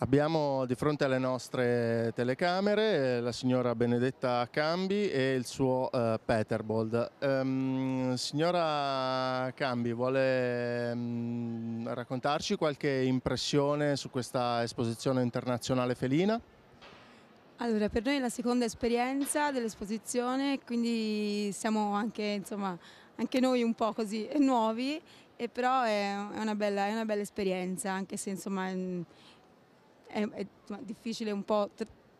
Abbiamo di fronte alle nostre telecamere eh, la signora Benedetta Cambi e il suo eh, Peterbold. Ehm, signora Cambi, vuole mh, mm, raccontarci qualche impressione su questa esposizione internazionale felina? Allora, per noi è la seconda esperienza dell'esposizione, quindi siamo anche, insomma, anche noi un po' così nuovi, e però è una, bella, è una bella esperienza, anche se insomma mm, è, è difficile un po'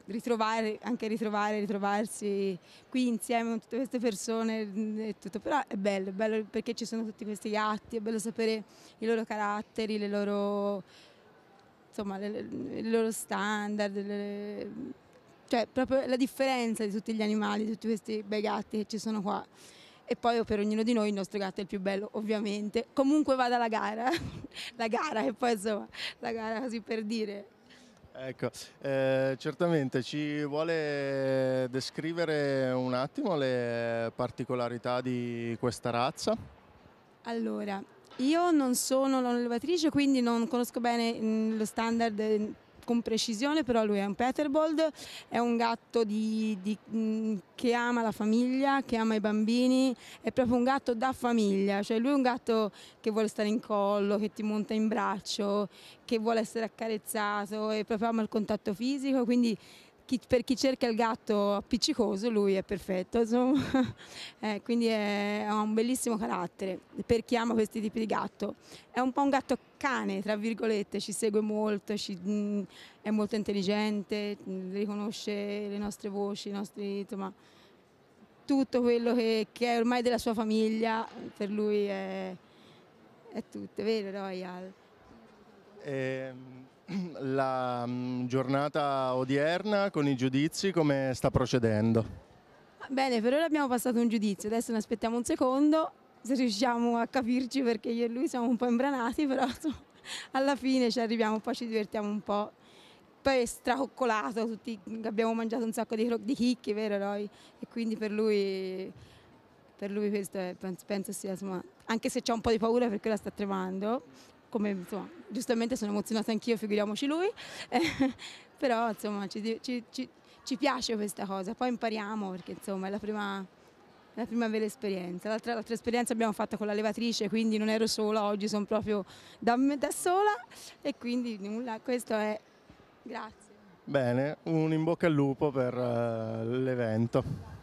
ritrovare, anche ritrovare, ritrovarsi qui insieme con tutte queste persone mm, e tutto, però è bello, è bello perché ci sono tutti questi gatti, è bello sapere i loro caratteri, le loro, insomma, le, i loro standard, le, cioè proprio la differenza di tutti gli animali, di tutti questi bei gatti che ci sono qua. E poi per ognuno di noi il nostro gatto è il più bello, ovviamente. Comunque vada la gara, la gara che poi insomma, la gara così per dire. Ecco, eh, certamente ci vuole descrivere un attimo le particolarità di questa razza? Allora, io non sono l'olevatrice, quindi non conosco bene mm, lo standard mm, con precisione, però lui è un Peterbold, è un gatto di, di, mm, che ama la famiglia, che ama i bambini, è proprio un gatto da famiglia, cioè lui è un gatto che vuole stare in collo, che ti monta in braccio, che vuole essere accarezzato e proprio ama il contatto fisico, quindi chi, per chi cerca il gatto appiccicoso lui è perfetto, eh, quindi è, ha un bellissimo carattere per chi ama questi tipi di gatto. È un po' un gatto cane, tra virgolette, ci segue molto, ci, mh, mm, è molto intelligente, mh, riconosce le nostre voci, i nostri... Insomma, tutto quello che, che, è ormai della sua famiglia, per lui è, è tutto, è vero Royal? Ehm, la mm, giornata odierna con i giudizi come sta procedendo? Bene, per ora abbiamo passato un giudizio, adesso ne aspettiamo un secondo, se riusciamo a capirci perché io e lui siamo un po' imbranati, però alla fine ci arriviamo, poi ci divertiamo un po'. Poi è stracoccolato, tutti, abbiamo mangiato un sacco di, di chicchi, vero Roy? E quindi per lui, per lui questo è, penso, penso sia, insomma, anche se c'è un po' di paura perché la sta tremando, come insomma, giustamente sono emozionata anch'io, figuriamoci lui, eh, però insomma ci, ci, ci, ci, piace questa cosa, poi impariamo perché insomma è la prima, la prima vera esperienza, l'altra, esperienza abbiamo fatto con la levatrice, quindi non ero sola, oggi sono proprio da, da sola e quindi nulla, questo è, grazie. Bene, un in bocca al lupo per uh, l'evento.